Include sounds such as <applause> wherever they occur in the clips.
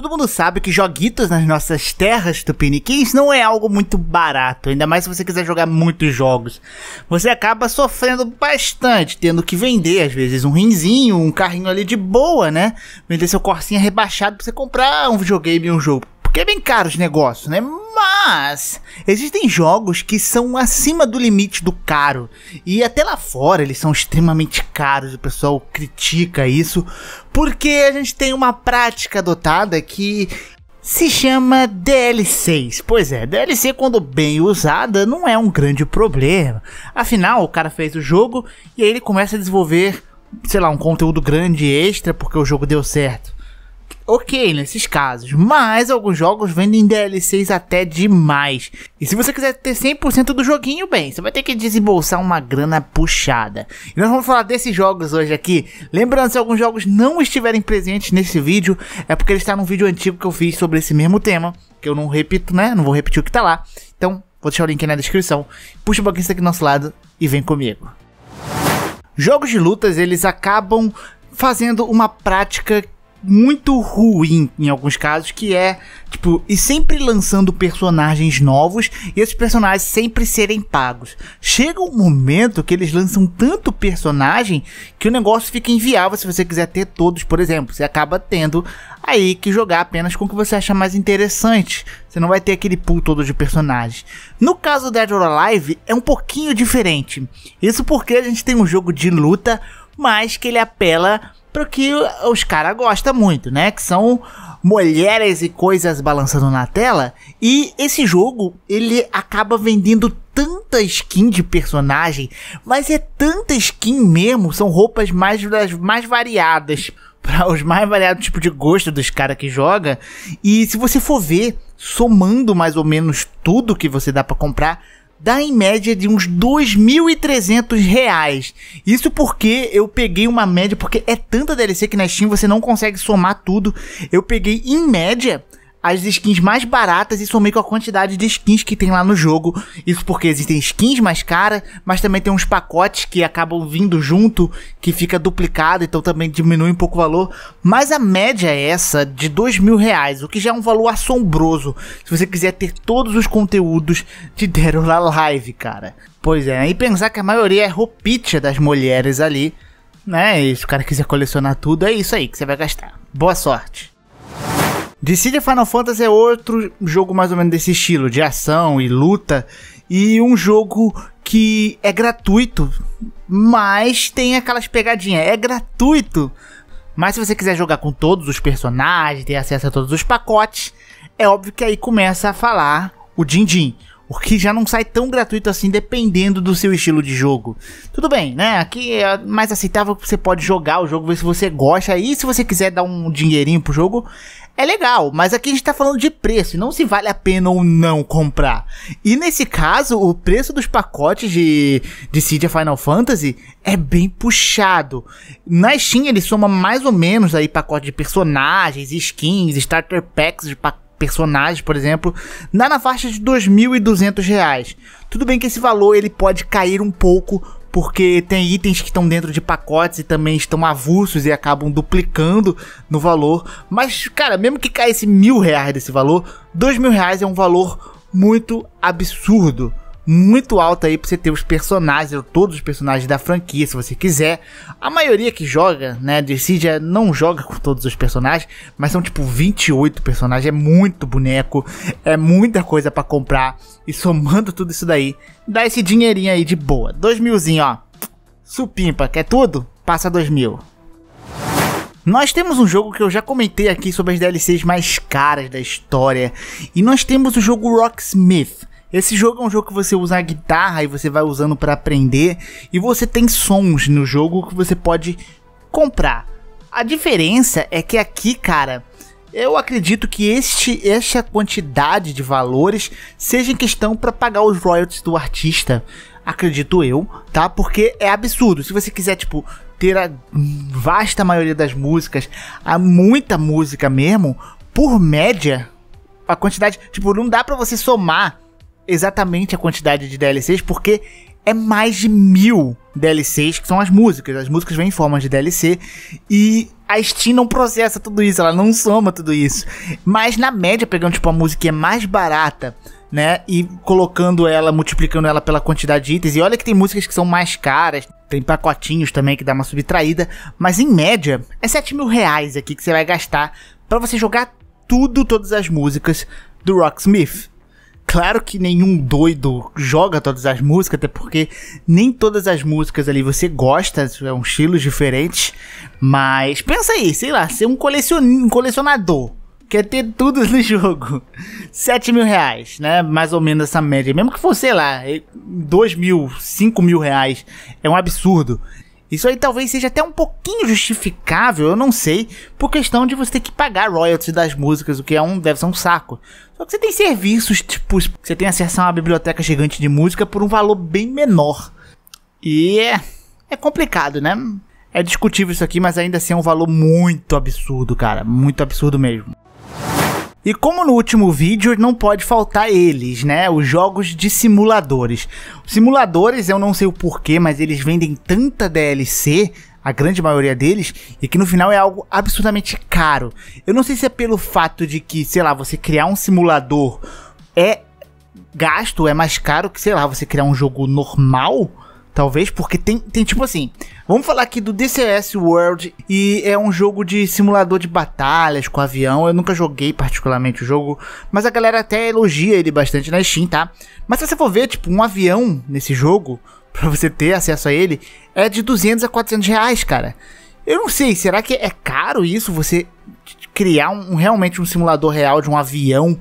Todo mundo sabe que joguitos nas nossas terras tupiniquins não é algo muito barato, ainda mais se você quiser jogar muitos jogos. Você acaba sofrendo bastante, tendo que vender às vezes um rinzinho, um carrinho ali de boa, né? Vender seu corsinha rebaixado pra você comprar um videogame e um jogo. Porque é bem caro os negócios, né? Mas existem jogos que são acima do limite do caro. E até lá fora eles são extremamente caros. O pessoal critica isso. Porque a gente tem uma prática adotada que se chama DL6. Pois é, DLC quando bem usada não é um grande problema. Afinal, o cara fez o jogo e aí ele começa a desenvolver, sei lá, um conteúdo grande extra porque o jogo deu certo ok nesses casos, mas alguns jogos vendem DLCs até demais. E se você quiser ter 100% do joguinho, bem, você vai ter que desembolsar uma grana puxada. E nós vamos falar desses jogos hoje aqui. Lembrando, se alguns jogos não estiverem presentes nesse vídeo, é porque ele está num vídeo antigo que eu fiz sobre esse mesmo tema, que eu não repito, né? Não vou repetir o que está lá. Então, vou deixar o link aí na descrição. Puxa o banquinho aqui do nosso lado e vem comigo. Jogos de lutas, eles acabam fazendo uma prática muito ruim em alguns casos, que é, tipo, e sempre lançando personagens novos e esses personagens sempre serem pagos. Chega um momento que eles lançam tanto personagem que o negócio fica inviável se você quiser ter todos, por exemplo. Você acaba tendo aí que jogar apenas com o que você acha mais interessante. Você não vai ter aquele pool todo de personagens. No caso Dead or Alive, é um pouquinho diferente. Isso porque a gente tem um jogo de luta, mas que ele apela pro que os caras gostam muito, né? Que são mulheres e coisas balançando na tela. E esse jogo, ele acaba vendendo tanta skin de personagem, mas é tanta skin mesmo, são roupas mais das mais variadas <laughs> para os mais variados tipos de gosto dos caras que joga. E se você for ver, somando mais ou menos tudo que você dá para comprar, dá em média de uns 2.300 reais. Isso porque eu peguei uma média, porque é tanta DLC que na Steam você não consegue somar tudo. Eu peguei em média as skins mais baratas e somei com a quantidade de skins que tem lá no jogo. Isso porque existem skins mais caras, mas também tem uns pacotes que acabam vindo junto, que fica duplicado, então também diminui um pouco o valor. Mas a média é essa de dois mil reais, o que já é um valor assombroso. Se você quiser ter todos os conteúdos de deram na live, cara. Pois é, e pensar que a maioria é roupinha das mulheres ali, né? E se o cara quiser colecionar tudo, é isso aí que você vai gastar. Boa sorte! Dissidia Final Fantasy é outro jogo mais ou menos desse estilo, de ação e luta, e um jogo que é gratuito, mas tem aquelas pegadinhas. É gratuito, mas se você quiser jogar com todos os personagens, ter acesso a todos os pacotes, é óbvio que aí começa a falar o din-din. O que já não sai tão gratuito assim, dependendo do seu estilo de jogo. Tudo bem, né? Aqui é mais aceitável, que você pode jogar o jogo, ver se você gosta. E se você quiser dar um dinheirinho pro jogo, é legal, mas aqui a gente tá falando de preço, não se vale a pena ou não comprar. E nesse caso, o preço dos pacotes de, de Cydia Final Fantasy é bem puxado. Na Steam ele soma mais ou menos aí pacote de personagens, skins, starter packs de personagens, por exemplo, dá na faixa de R$ 2.200. Tudo bem que esse valor ele pode cair um pouco porque tem itens que estão dentro de pacotes e também estão avulsos e acabam duplicando no valor. Mas, cara, mesmo que caia esse mil reais desse valor, dois mil reais é um valor muito absurdo muito alta aí pra você ter os personagens, todos os personagens da franquia, se você quiser. A maioria que joga, né, decide é, não joga com todos os personagens, mas são tipo 28 personagens, é muito boneco, é muita coisa para comprar. E somando tudo isso daí, dá esse dinheirinho aí de boa. Dois milzinho, ó. Supimpa, quer tudo? Passa dois mil. Nós temos um jogo que eu já comentei aqui sobre as DLCs mais caras da história, e nós temos o jogo Rocksmith, esse jogo é um jogo que você usa a guitarra e você vai usando para aprender e você tem sons no jogo que você pode comprar. A diferença é que aqui, cara, eu acredito que este esta quantidade de valores seja em questão para pagar os royalties do artista, acredito eu, tá? Porque é absurdo. Se você quiser, tipo, ter a vasta maioria das músicas, a muita música mesmo, por média, a quantidade, tipo, não dá para você somar exatamente a quantidade de DLCs, porque é mais de mil DLCs, que são as músicas. As músicas vêm em forma de DLC. E a Steam não processa tudo isso, ela não soma tudo isso. Mas na média, pegando tipo a música que é mais barata, né? E colocando ela, multiplicando ela pela quantidade de itens. E olha que tem músicas que são mais caras, tem pacotinhos também que dá uma subtraída. Mas em média, é 7 mil reais aqui que você vai gastar para você jogar tudo, todas as músicas do Rocksmith. Claro que nenhum doido joga todas as músicas, até porque nem todas as músicas ali você gosta, são é estilos diferentes. Mas pensa aí, sei lá, ser um, um colecionador. Quer ter tudo no <laughs> jogo. 7 mil reais, né? Mais ou menos essa média. Mesmo que fosse, sei lá, 2 mil, 5 mil reais. É um absurdo. Isso aí talvez seja até um pouquinho justificável, eu não sei, por questão de você ter que pagar royalties das músicas, o que é um deve ser um saco. Só que você tem serviços tipo, você tem acesso a uma biblioteca gigante de música por um valor bem menor. E é, é complicado, né? É discutível isso aqui, mas ainda assim é um valor muito absurdo, cara, muito absurdo mesmo. E como no último vídeo, não pode faltar eles, né? Os jogos de simuladores. Simuladores, eu não sei o porquê, mas eles vendem tanta DLC a grande maioria deles, e que no final é algo absurdamente caro. Eu não sei se é pelo fato de que, sei lá, você criar um simulador é gasto, é mais caro que, sei lá, você criar um jogo normal talvez, porque tem, tem tipo assim. Vamos falar aqui do DCS World e é um jogo de simulador de batalhas com avião. Eu nunca joguei particularmente o jogo, mas a galera até elogia ele bastante na Steam, tá? Mas se você for ver, tipo, um avião nesse jogo, <laughs> pra você ter acesso a ele, é de 200 a 400 reais, cara. Eu não sei, será que é caro isso? Você criar um, realmente um simulador real de um avião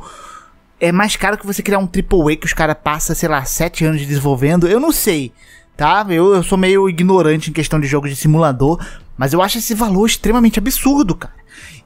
é mais caro que você criar um AAA que os caras passam, sei lá, 7 anos desenvolvendo? Eu não sei tá? Eu, eu sou meio ignorante em questão de jogos de simulador, mas eu acho esse valor extremamente absurdo, cara.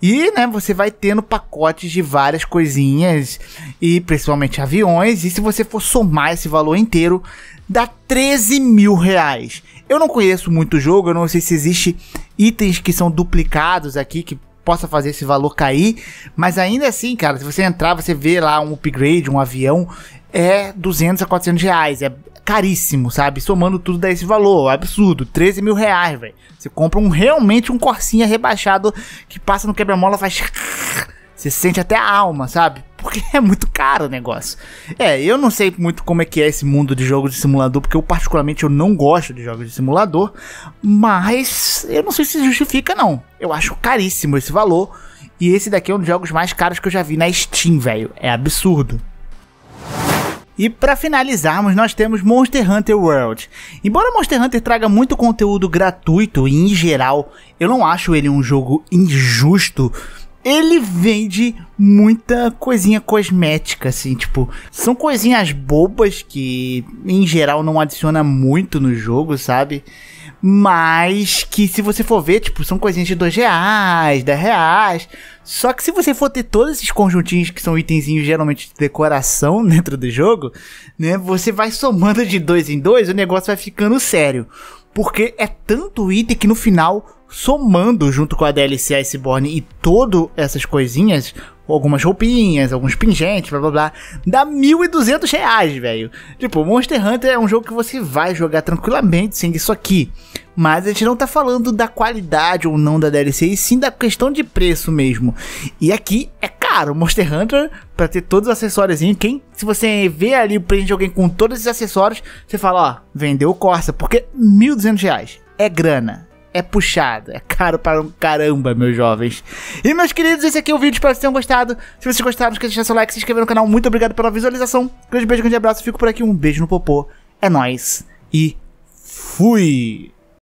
E, né, você vai tendo pacotes de várias coisinhas e principalmente aviões. E se você for somar esse valor inteiro, dá 13 mil reais. Eu não conheço muito o jogo, eu não sei se existe itens que são duplicados aqui que possa fazer esse valor cair, mas ainda assim, cara, se você entrar, você vê lá um upgrade, um avião, é 200 a 400 reais. É, caríssimo, sabe? Somando tudo dá esse valor, absurdo, 13 mil reais, velho. Você compra um realmente um Corsinha rebaixado que passa no quebra-mola faz... <laughs> Você sente até a alma, sabe? Porque <laughs> é muito caro o negócio. É, eu não sei muito como é que é esse mundo de jogos de simulador, porque eu particularmente eu não gosto de jogos de simulador, mas eu não sei se justifica não. Eu acho caríssimo esse valor. E esse daqui é um dos jogos mais caros que eu já vi na Steam, velho. É absurdo. E para finalizarmos, nós temos Monster Hunter World. Embora Monster Hunter traga muito conteúdo gratuito e em geral, eu não acho ele um jogo injusto ele vende muita coisinha cosmética, assim, tipo, são coisinhas bobas que em geral não adiciona muito no jogo, sabe? Mas que se você for ver, tipo, são coisinhas de 2 reais, 10 reais. Só que se você for ter todos esses conjuntinhos que são itenzinhos geralmente de decoração <laughs> dentro do jogo, né? Você vai somando de dois em dois, o negócio vai ficando sério. Porque é tanto item que no final somando junto com a DLC Iceborne e todas essas coisinhas, algumas roupinhas, alguns pingentes, blá blá blá, dá 1.200 reais, velho. Tipo, Monster Hunter é um jogo que você vai jogar tranquilamente sem isso aqui. Mas a gente não tá falando da qualidade ou não da DLC, e sim da questão de preço mesmo. E aqui é caro, Monster Hunter, para ter todos os acessórios. Quem, se você vê ali o presente de alguém com todos esses acessórios, você fala, ó, vendeu o Corsa, porque 1.200 reais é grana é puxado, é caro para um caramba, meus jovens. E meus queridos, esse aqui é o vídeo, espero que tenham gostado. Se vocês gostaram, não esqueça de deixar seu like, se inscrever no canal. Muito obrigado pela visualização. Grande beijo, grande abraço, fico por aqui, um beijo no popô. É nóis e fui!